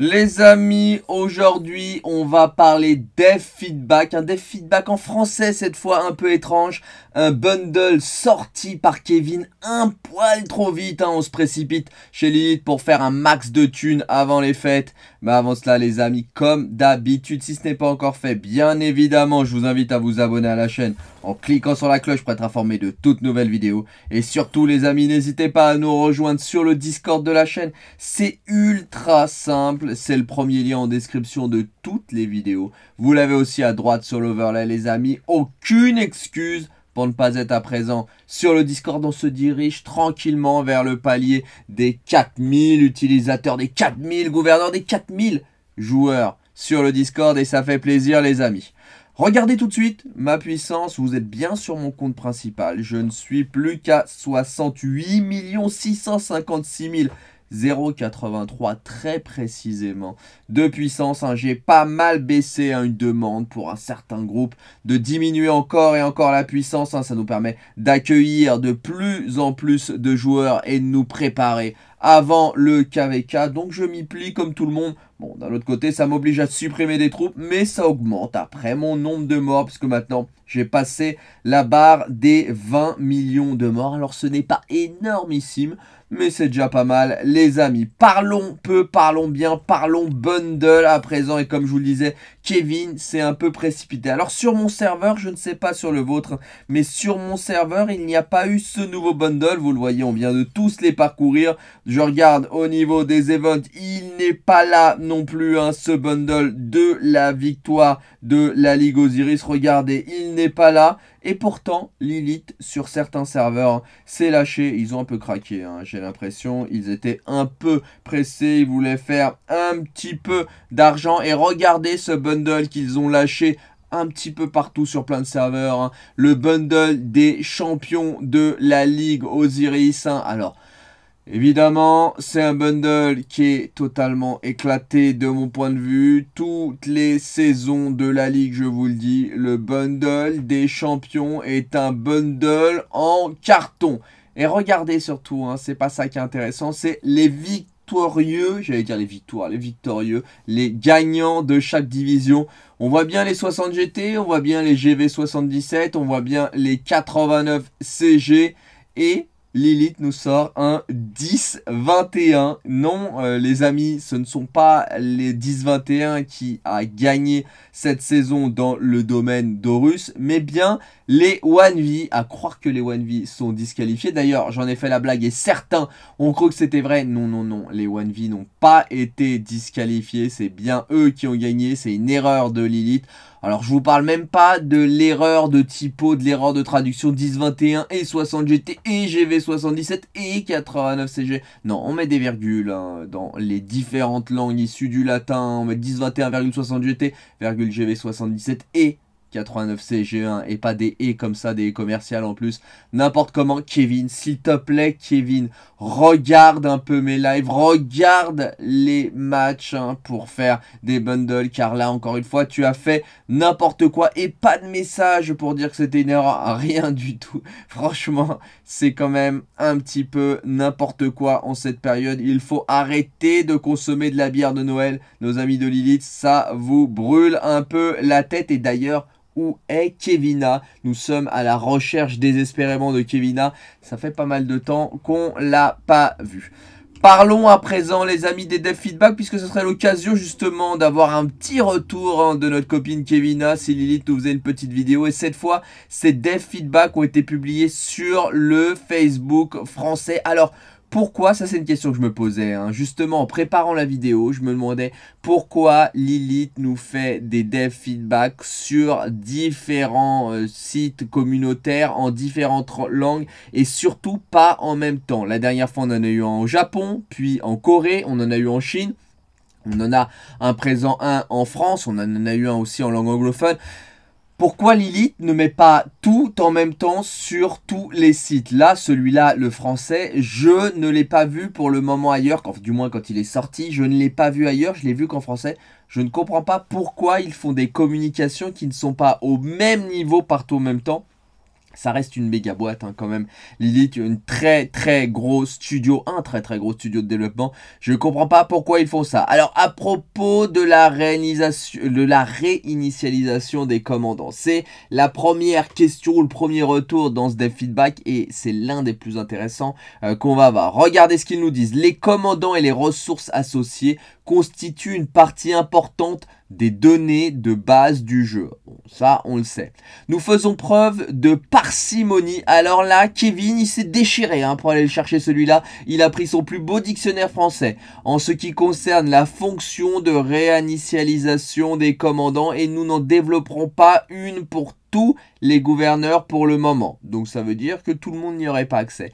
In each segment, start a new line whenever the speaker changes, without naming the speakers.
les amis, aujourd'hui on va parler des feedback, un hein, dev feedback en français cette fois un peu étrange, un bundle sorti par Kevin un poil trop vite, hein, on se précipite chez Lilith pour faire un max de thunes avant les fêtes, mais avant cela les amis, comme d'habitude, si ce n'est pas encore fait, bien évidemment je vous invite à vous abonner à la chaîne en cliquant sur la cloche pour être informé de toutes nouvelles vidéos, et surtout les amis n'hésitez pas à nous rejoindre sur le Discord de la chaîne, c'est ultra simple c'est le premier lien en description de toutes les vidéos. Vous l'avez aussi à droite sur l'overlay les amis, aucune excuse pour ne pas être à présent sur le Discord, on se dirige tranquillement vers le palier des 4000 utilisateurs, des 4000 gouverneurs, des 4000 joueurs sur le Discord et ça fait plaisir les amis. Regardez tout de suite ma puissance, vous êtes bien sur mon compte principal. Je ne suis plus qu'à 68 656 000 0,83 très précisément de puissance. Hein, j'ai pas mal baissé hein, une demande pour un certain groupe de diminuer encore et encore la puissance. Hein. Ça nous permet d'accueillir de plus en plus de joueurs et de nous préparer avant le KVK. Donc je m'y plie comme tout le monde. Bon, d'un autre côté, ça m'oblige à supprimer des troupes, mais ça augmente après mon nombre de morts, puisque maintenant j'ai passé la barre des 20 millions de morts. Alors ce n'est pas énormissime, mais c'est déjà pas mal, les amis. Parlons peu, parlons bien, parlons bundle à présent. Et comme je vous le disais, Kevin s'est un peu précipité. Alors sur mon serveur, je ne sais pas sur le vôtre, mais sur mon serveur, il n'y a pas eu ce nouveau bundle. Vous le voyez, on vient de tous les parcourir. Je regarde au niveau des events, il n'est pas là non plus hein, ce bundle de la victoire de la Ligue Osiris. Regardez, il n'est pas là. Et pourtant, Lilith, sur certains serveurs, s'est lâché. Ils ont un peu craqué, hein, j'ai l'impression. Ils étaient un peu pressés. Ils voulaient faire un petit peu d'argent. Et regardez ce bundle qu'ils ont lâché un petit peu partout sur plein de serveurs. Hein. Le bundle des champions de la Ligue Osiris. Hein. Alors, Évidemment, c'est un bundle qui est totalement éclaté de mon point de vue. Toutes les saisons de la ligue, je vous le dis, le bundle des champions est un bundle en carton. Et regardez surtout, hein, c'est pas ça qui est intéressant, c'est les victorieux, j'allais dire les victoires, les victorieux, les gagnants de chaque division. On voit bien les 60 GT, on voit bien les GV77, on voit bien les 89 CG et Lilith nous sort un 10-21. Non, euh, les amis, ce ne sont pas les 10-21 qui a gagné cette saison dans le domaine d'Horus, mais bien les One V. À croire que les One V sont disqualifiés. D'ailleurs, j'en ai fait la blague et certains ont cru que c'était vrai. Non, non, non, les One V n'ont pas été disqualifiés. C'est bien eux qui ont gagné. C'est une erreur de Lilith. Alors je vous parle même pas de l'erreur de typo, de l'erreur de traduction 1021 et 60 GT et GV 77 et 89 CG. Non, on met des virgules hein, dans les différentes langues issues du latin. On met 1021,60 GT, GV 77 et 89CG1 et pas des et comme ça, des et commerciales en plus. N'importe comment, Kevin, s'il te plaît, Kevin, regarde un peu mes lives, regarde les matchs hein, pour faire des bundles, car là, encore une fois, tu as fait n'importe quoi et pas de message pour dire que c'était une erreur, rien du tout. Franchement, c'est quand même un petit peu n'importe quoi en cette période. Il faut arrêter de consommer de la bière de Noël, nos amis de Lilith, ça vous brûle un peu la tête et d'ailleurs où est Kevina Nous sommes à la recherche désespérément de Kevina. Ça fait pas mal de temps qu'on l'a pas vu. Parlons à présent les amis des dev feedback puisque ce serait l'occasion justement d'avoir un petit retour hein, de notre copine Kevina si Lilith nous faisait une petite vidéo et cette fois ces dev feedback ont été publiés sur le Facebook français. Alors pourquoi, ça c'est une question que je me posais, hein. justement en préparant la vidéo, je me demandais pourquoi Lilith nous fait des dev feedback sur différents euh, sites communautaires en différentes langues et surtout pas en même temps. La dernière fois on en a eu en Japon, puis en Corée, on en a eu en Chine, on en a un présent un en France, on en a eu un aussi en langue anglophone. Pourquoi Lilith ne met pas tout en même temps sur tous les sites Là, celui-là, le français, je ne l'ai pas vu pour le moment ailleurs, du moins quand il est sorti, je ne l'ai pas vu ailleurs, je l'ai vu qu'en français. Je ne comprends pas pourquoi ils font des communications qui ne sont pas au même niveau partout en même temps ça reste une méga boîte hein, quand même. Lilith, une très très gros studio, un très très gros studio de développement. Je ne comprends pas pourquoi ils font ça. Alors à propos de la, réalisation, de la réinitialisation des commandants, c'est la première question ou le premier retour dans ce dev feedback et c'est l'un des plus intéressants euh, qu'on va avoir. Regardez ce qu'ils nous disent. Les commandants et les ressources associées constitue une partie importante des données de base du jeu. ça, on le sait. Nous faisons preuve de parcimonie. Alors là, Kevin, il s'est déchiré hein, pour aller le chercher celui-là. Il a pris son plus beau dictionnaire français en ce qui concerne la fonction de réinitialisation des commandants et nous n'en développerons pas une pour tous les gouverneurs pour le moment. Donc ça veut dire que tout le monde n'y aurait pas accès.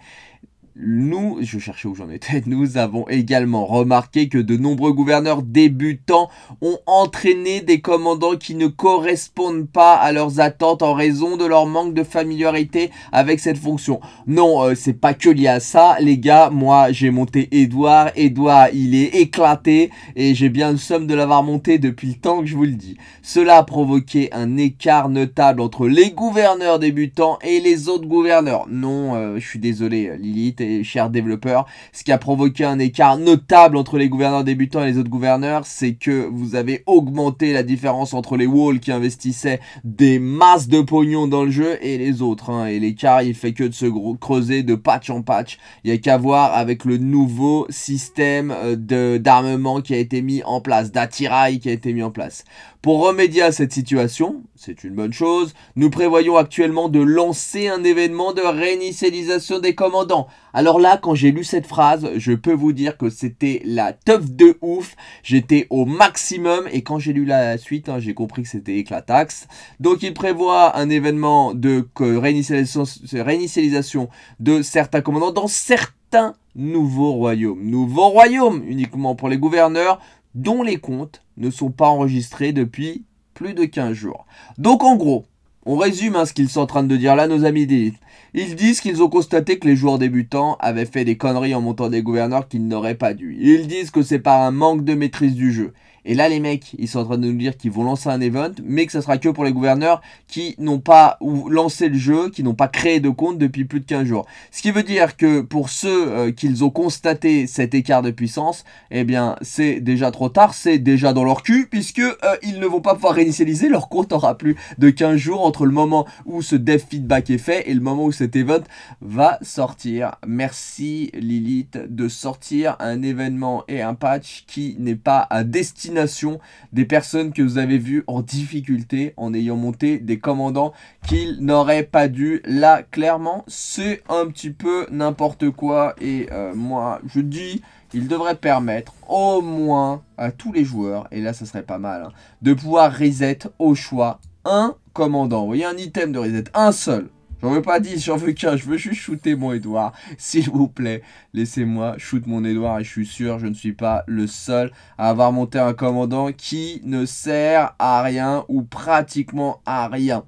Nous, je cherchais où j'en étais, nous avons également remarqué que de nombreux gouverneurs débutants ont entraîné des commandants qui ne correspondent pas à leurs attentes en raison de leur manque de familiarité avec cette fonction. Non, euh, c'est pas que lié à ça, les gars, moi j'ai monté Edouard, Edouard il est éclaté et j'ai bien le somme de l'avoir monté depuis le temps que je vous le dis. Cela a provoqué un écart notable entre les gouverneurs débutants et les autres gouverneurs. Non, euh, je suis désolé Lilith chers développeurs. Ce qui a provoqué un écart notable entre les gouverneurs débutants et les autres gouverneurs, c'est que vous avez augmenté la différence entre les walls qui investissaient des masses de pognon dans le jeu et les autres. Hein. Et l'écart, il fait que de se creuser de patch en patch. Il n'y a qu'à voir avec le nouveau système euh, d'armement qui a été mis en place, d'attirail qui a été mis en place. Pour remédier à cette situation, c'est une bonne chose, nous prévoyons actuellement de lancer un événement de réinitialisation des commandants. Alors là, quand j'ai lu cette phrase, je peux vous dire que c'était la teuf de ouf. J'étais au maximum et quand j'ai lu la suite, hein, j'ai compris que c'était éclataxe. Donc il prévoit un événement de réinitialisation, de certains commandants dans certains nouveaux royaumes. Nouveaux royaumes uniquement pour les gouverneurs dont les comptes ne sont pas enregistrés depuis plus de 15 jours. Donc en gros, on résume hein, ce qu'ils sont en train de dire là, nos amis d'élite. Ils disent qu'ils ont constaté que les joueurs débutants avaient fait des conneries en montant des gouverneurs qu'ils n'auraient pas dû. Ils disent que c'est par un manque de maîtrise du jeu. Et là, les mecs, ils sont en train de nous dire qu'ils vont lancer un event, mais que ça sera que pour les gouverneurs qui n'ont pas lancé le jeu, qui n'ont pas créé de compte depuis plus de 15 jours. Ce qui veut dire que pour ceux euh, qu'ils ont constaté cet écart de puissance, eh bien, c'est déjà trop tard, c'est déjà dans leur cul, puisque euh, ils ne vont pas pouvoir réinitialiser. Leur compte aura plus de 15 jours entre le moment où ce dev feedback est fait et le moment où cet event va sortir. Merci Lilith de sortir un événement et un patch qui n'est pas à destination des personnes que vous avez vues en difficulté en ayant monté des commandants qu'ils n'auraient pas dû. Là, clairement, c'est un petit peu n'importe quoi et euh, moi, je dis il devrait permettre au moins à tous les joueurs, et là ça serait pas mal, hein, de pouvoir reset au choix un commandant. Vous voyez, un item de reset, un seul. J'en veux pas 10, j'en veux qu'un. Je veux juste shooter mon Edouard. S'il vous plaît, laissez-moi shooter mon Edouard. Et je suis sûr, je ne suis pas le seul à avoir monté un commandant qui ne sert à rien ou pratiquement à rien.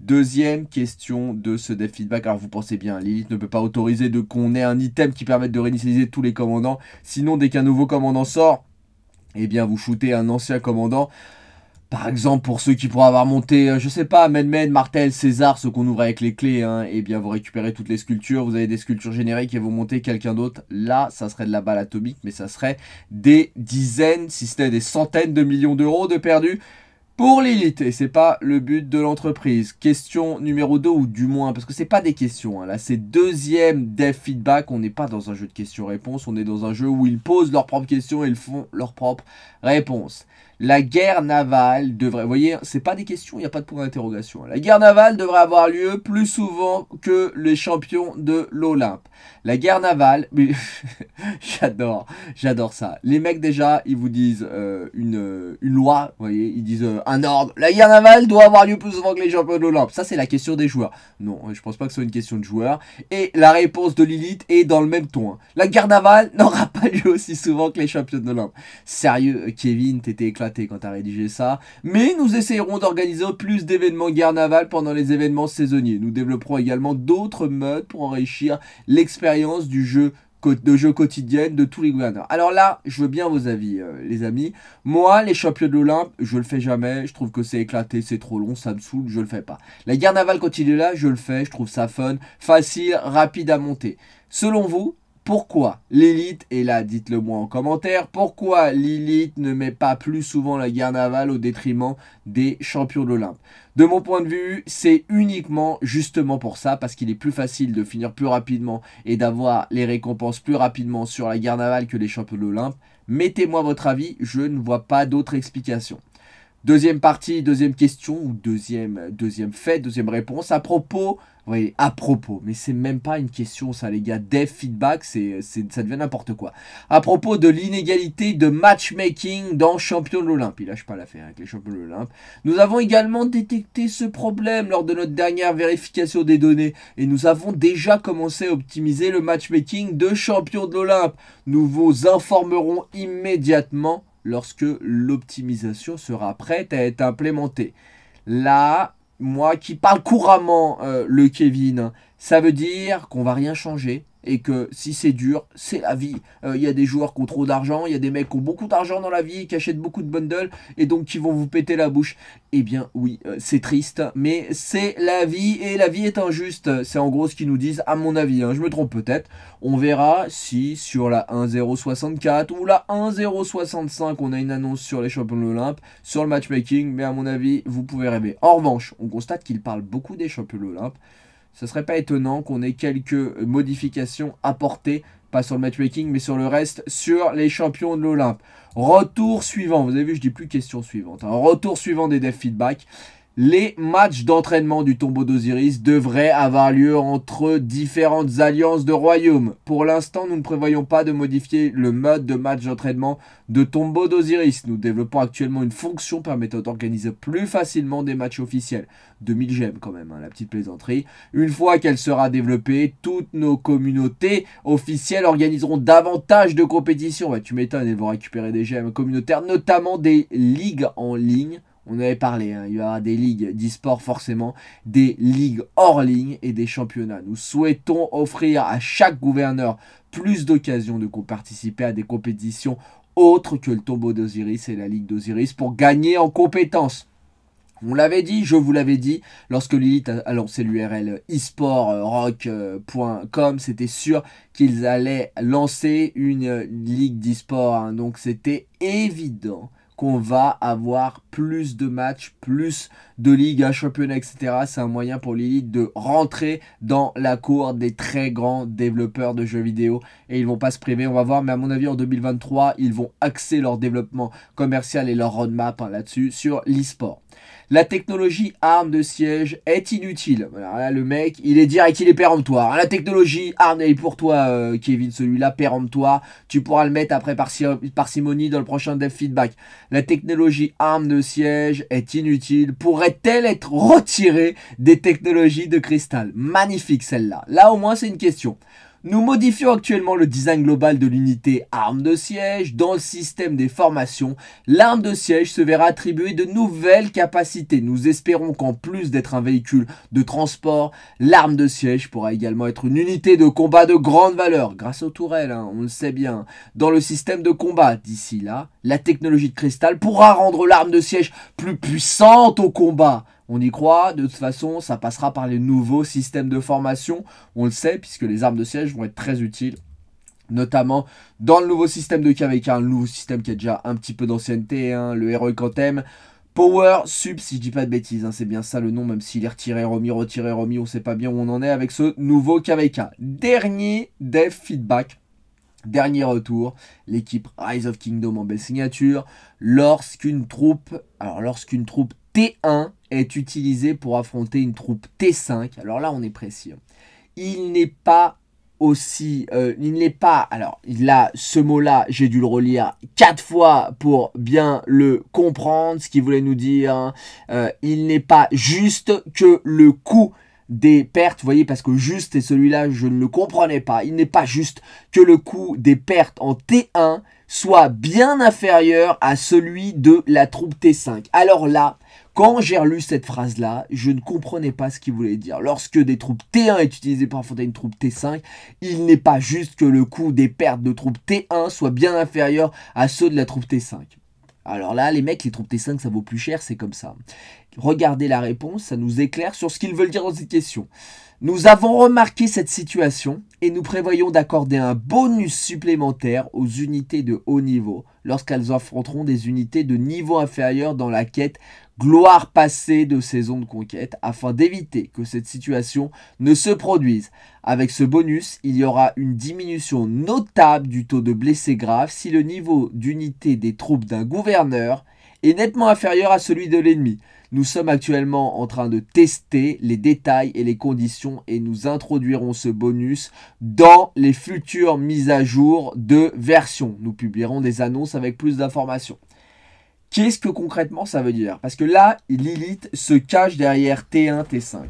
Deuxième question de ce dev feedback. Alors vous pensez bien, Lilith ne peut pas autoriser de qu'on ait un item qui permette de réinitialiser tous les commandants. Sinon, dès qu'un nouveau commandant sort, eh bien vous shootez un ancien commandant. Par exemple, pour ceux qui pourraient avoir monté, euh, je sais pas, Menmen, Martel, César, ceux qu'on ouvre avec les clés, hein, et eh bien vous récupérez toutes les sculptures, vous avez des sculptures génériques et vous montez quelqu'un d'autre. Là, ça serait de la balle atomique, mais ça serait des dizaines, si ce n'est des centaines de millions d'euros de perdus pour Lilith. Et c'est pas le but de l'entreprise. Question numéro 2, ou du moins, parce que c'est pas des questions, hein. là c'est deuxième dev feedback, on n'est pas dans un jeu de questions-réponses, on est dans un jeu où ils posent leurs propres questions et ils font leurs propres réponses. La guerre navale devrait... Vous voyez, c'est pas des questions, il n'y a pas de point d'interrogation. La guerre navale devrait avoir lieu plus souvent que les champions de l'Olympe. La guerre navale... j'adore, j'adore ça. Les mecs déjà, ils vous disent euh, une, loi, vous voyez, ils disent euh, un ordre. La guerre navale doit avoir lieu plus souvent que les champions de l'Olympe. Ça, c'est la question des joueurs. Non, je pense pas que ce soit une question de joueurs. Et la réponse de Lilith est dans le même ton. Hein. La guerre navale n'aura pas lieu aussi souvent que les champions de l'Olympe. Sérieux, Kevin, t'étais éclaté quand quand as rédigé ça. Mais nous essayerons d'organiser plus d'événements guerre navale pendant les événements saisonniers. Nous développerons également d'autres modes pour enrichir l'expérience du jeu de jeu quotidienne de tous les gouverneurs. Alors là, je veux bien vos avis, euh, les amis. Moi, les champions de l'Olympe, je le fais jamais. Je trouve que c'est éclaté, c'est trop long, ça me saoule, je le fais pas. La guerre navale est là, je le fais, je trouve ça fun, facile, rapide à monter. Selon vous, pourquoi l'élite et là Dites-le moi en commentaire. Pourquoi l'élite ne met pas plus souvent la guerre navale au détriment des champions de l'Olympe De mon point de vue, c'est uniquement justement pour ça, parce qu'il est plus facile de finir plus rapidement et d'avoir les récompenses plus rapidement sur la guerre navale que les champions de l'Olympe. Mettez-moi votre avis, je ne vois pas d'autre explication. Deuxième partie, deuxième question ou deuxième, deuxième fait, deuxième réponse. À propos, oui, à propos, mais c'est même pas une question ça les gars. Dev feedback, c'est, ça devient n'importe quoi. À propos de l'inégalité de matchmaking dans Champion de l'Olympe, il lâche pas l'affaire avec les Champions de l'Olympe. Nous avons également détecté ce problème lors de notre dernière vérification des données et nous avons déjà commencé à optimiser le matchmaking de Champion de l'Olympe. Nous vous informerons immédiatement lorsque l'optimisation sera prête à être implémentée. Là, moi qui parle couramment euh, le Kevin hein, ça veut dire qu'on va rien changer et que si c'est dur, c'est la vie. Euh, il y a des joueurs qui ont trop d'argent, il y a des mecs qui ont beaucoup d'argent dans la vie, qui achètent beaucoup de bundles et donc qui vont vous péter la bouche. Eh bien oui, euh, c'est triste, mais c'est la vie et la vie est injuste. C'est en gros ce qu'ils nous disent, à mon avis. Hein, je me trompe peut-être. On verra si sur la 1.064 ou la 1.065 on a une annonce sur les champions de l'Olympe, sur le matchmaking, mais à mon avis, vous pouvez rêver. En revanche, on constate qu'ils parlent beaucoup des champions de l'Olympe ce ne serait pas étonnant qu'on ait quelques modifications apportées, pas sur le matchmaking, mais sur le reste, sur les champions de l'Olympe. Retour suivant, vous avez vu, je dis plus question suivante. un hein. Retour suivant des dev feedbacks les matchs d'entraînement du tombeau d'Osiris devraient avoir lieu entre différentes alliances de royaumes. Pour l'instant, nous ne prévoyons pas de modifier le mode de match d'entraînement de tombeau d'Osiris. Nous développons actuellement une fonction permettant d'organiser plus facilement des matchs officiels. 2000 gemmes quand même, hein, la petite plaisanterie. Une fois qu'elle sera développée, toutes nos communautés officielles organiseront davantage de compétitions. tu m'étonnes, elles vont récupérer des gemmes communautaires, notamment des ligues en ligne on avait parlé, hein, il y aura des ligues d'e-sport forcément, des ligues hors ligne et des championnats. Nous souhaitons offrir à chaque gouverneur plus d'occasions de participer à des compétitions autres que le tombeau d'Osiris et la ligue d'Osiris pour gagner en compétence. On l'avait dit, je vous l'avais dit, lorsque Lilith a lancé l'URL esportrock.com, euh, euh, c'était sûr qu'ils allaient lancer une euh, ligue d'e-sport. Hein. donc c'était évident qu'on va avoir plus de matchs, plus de ligues à championnat, etc. C'est un moyen pour l'élite de rentrer dans la cour des très grands développeurs de jeux vidéo et ils vont pas se priver, on va voir. Mais à mon avis, en 2023, ils vont axer leur développement commercial et leur roadmap hein, là-dessus sur l'e-sport. La technologie arme de siège est inutile. Voilà, là, le mec, il est direct, il est péremptoire. La technologie arme, est pour toi, euh, Kevin, celui-là, péremptoire. Tu pourras le mettre après par parcimonie dans le prochain dev feedback. La technologie arme de siège est inutile. Pourrait-elle être retirée des technologies de cristal Magnifique celle-là. Là, au moins, c'est une question. Nous modifions actuellement le design global de l'unité arme de siège. Dans le système des formations, l'arme de siège se verra attribuer de nouvelles capacités. Nous espérons qu'en plus d'être un véhicule de transport, l'arme de siège pourra également être une unité de combat de grande valeur, grâce aux tourelles, hein, on le sait bien. Dans le système de combat, d'ici là, la technologie de cristal pourra rendre l'arme de siège plus puissante au combat. On y croit, de toute façon, ça passera par les nouveaux systèmes de formation. On le sait, puisque les armes de siège vont être très utiles notamment dans le nouveau système de KVK, un nouveau système qui a déjà un petit peu d'ancienneté, hein, le Heroic Anthem. Power Sub, si je dis pas de bêtises, hein, c'est bien ça le nom, même s'il est retiré, remis, retiré, remis, on sait pas bien où on en est avec ce nouveau KVK. Dernier dev feedback, dernier retour, l'équipe Rise of Kingdom en belle signature, lorsqu'une troupe, alors lorsqu'une troupe T1 est utilisé pour affronter une troupe T5. Alors là, on est précis. Hein. Il n'est pas aussi, euh, il n'est pas, alors là, ce mot-là, j'ai dû le relire quatre fois pour bien le comprendre, ce qu'il voulait nous dire. Hein. Euh, il n'est pas juste que le coût des pertes, vous voyez, parce que juste, et celui-là, je ne le comprenais pas, il n'est pas juste que le coût des pertes en T1 soit bien inférieur à celui de la troupe T5. Alors là, quand j'ai relu cette phrase-là, je ne comprenais pas ce qu'il voulait dire. Lorsque des troupes T1 est utilisées pour affronter une troupe T5, il n'est pas juste que le coût des pertes de troupes T1 soit bien inférieur à ceux de la troupe T5. Alors là, les mecs, les troupes T5, ça vaut plus cher, c'est comme ça. Regardez la réponse, ça nous éclaire sur ce qu'ils veulent dire dans cette question. Nous avons remarqué cette situation et nous prévoyons d'accorder un bonus supplémentaire aux unités de haut niveau lorsqu'elles affronteront des unités de niveau inférieur dans la quête gloire passée de saison de conquête afin d'éviter que cette situation ne se produise. Avec ce bonus, il y aura une diminution notable du taux de blessés graves si le niveau d'unité des troupes d'un gouverneur est nettement inférieur à celui de l'ennemi. Nous sommes actuellement en train de tester les détails et les conditions et nous introduirons ce bonus dans les futures mises à jour de version. Nous publierons des annonces avec plus d'informations. Qu'est-ce que concrètement ça veut dire Parce que là, Lilith se cache derrière T1, T5.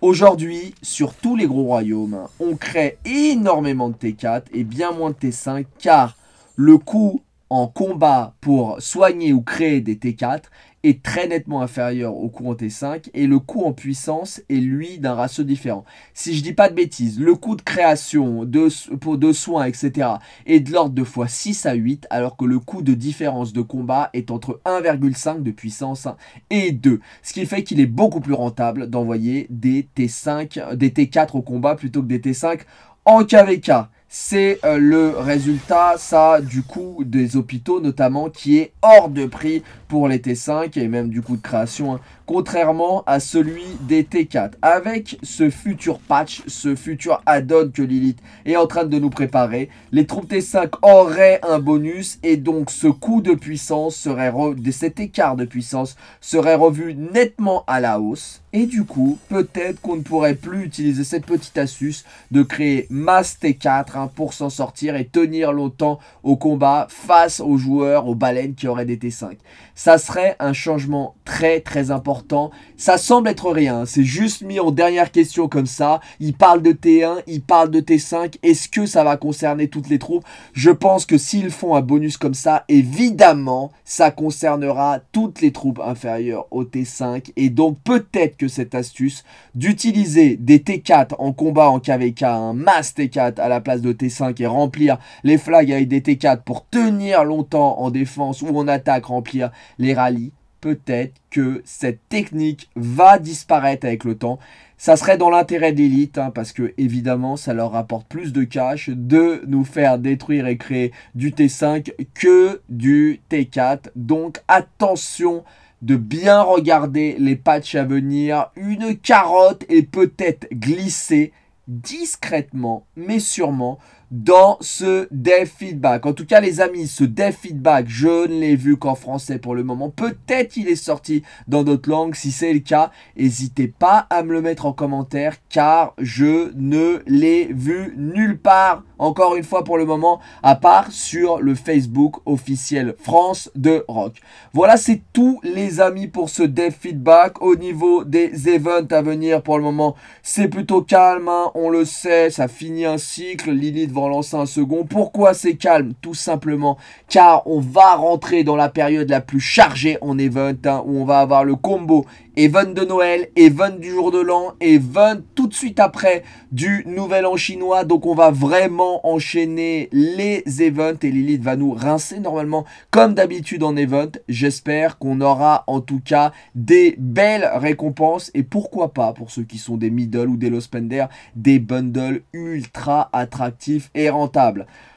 Aujourd'hui, sur tous les gros royaumes, on crée énormément de T4 et bien moins de T5 car le coût en combat pour soigner ou créer des T4 est très nettement inférieur au coût en T5 et le coût en puissance est lui d'un ratio différent. Si je dis pas de bêtises, le coût de création, de, de soins, etc. est de l'ordre de fois 6 à 8 alors que le coût de différence de combat est entre 1,5 de puissance et 2. Ce qui fait qu'il est beaucoup plus rentable d'envoyer des T5, des T4 au combat plutôt que des T5 en KVK c'est euh, le résultat, ça, du coup des hôpitaux, notamment, qui est hors de prix pour les T5 et même du coût de création, hein. contrairement à celui des T4. Avec ce futur patch, ce futur add-on que Lilith est en train de nous préparer, les troupes T5 auraient un bonus et donc ce coup de puissance serait, cet écart de puissance serait revu nettement à la hausse. Et du coup, peut-être qu'on ne pourrait plus utiliser cette petite astuce de créer masse T4 pour s'en sortir et tenir longtemps au combat face aux joueurs, aux baleines qui auraient des T5. Ça serait un changement très très important. Ça semble être rien, hein. c'est juste mis en dernière question comme ça. Il parle de T1, il parle de T5. Est-ce que ça va concerner toutes les troupes Je pense que s'ils font un bonus comme ça, évidemment, ça concernera toutes les troupes inférieures au T5. Et donc peut-être que cette astuce d'utiliser des T4 en combat en KVK, un masse T4 à la place de T5 et remplir les flags avec des T4 pour tenir longtemps en défense ou en attaque, remplir les rallyes, peut-être que cette technique va disparaître avec le temps. Ça serait dans l'intérêt de l'élite, hein, parce que évidemment, ça leur rapporte plus de cash de nous faire détruire et créer du T5 que du T4. Donc attention de bien regarder les patchs à venir, une carotte et peut-être glisser discrètement mais sûrement dans ce dev feedback. En tout cas les amis, ce dev feedback, je ne l'ai vu qu'en français pour le moment. Peut-être il est sorti dans d'autres langues. Si c'est le cas, n'hésitez pas à me le mettre en commentaire car je ne l'ai vu nulle part encore une fois pour le moment, à part sur le Facebook officiel France de Rock. Voilà, c'est tout les amis pour ce dev feedback. Au niveau des events à venir pour le moment, c'est plutôt calme, hein, on le sait, ça finit un cycle, Lilith va relancer lancer un second. Pourquoi c'est calme Tout simplement car on va rentrer dans la période la plus chargée en event, hein, où on va avoir le combo Event de Noël, event du jour de l'an, event tout de suite après du nouvel an chinois. Donc on va vraiment enchaîner les events et Lilith va nous rincer normalement comme d'habitude en event. J'espère qu'on aura en tout cas des belles récompenses et pourquoi pas pour ceux qui sont des middle ou des low spenders, des bundles ultra attractifs et rentables.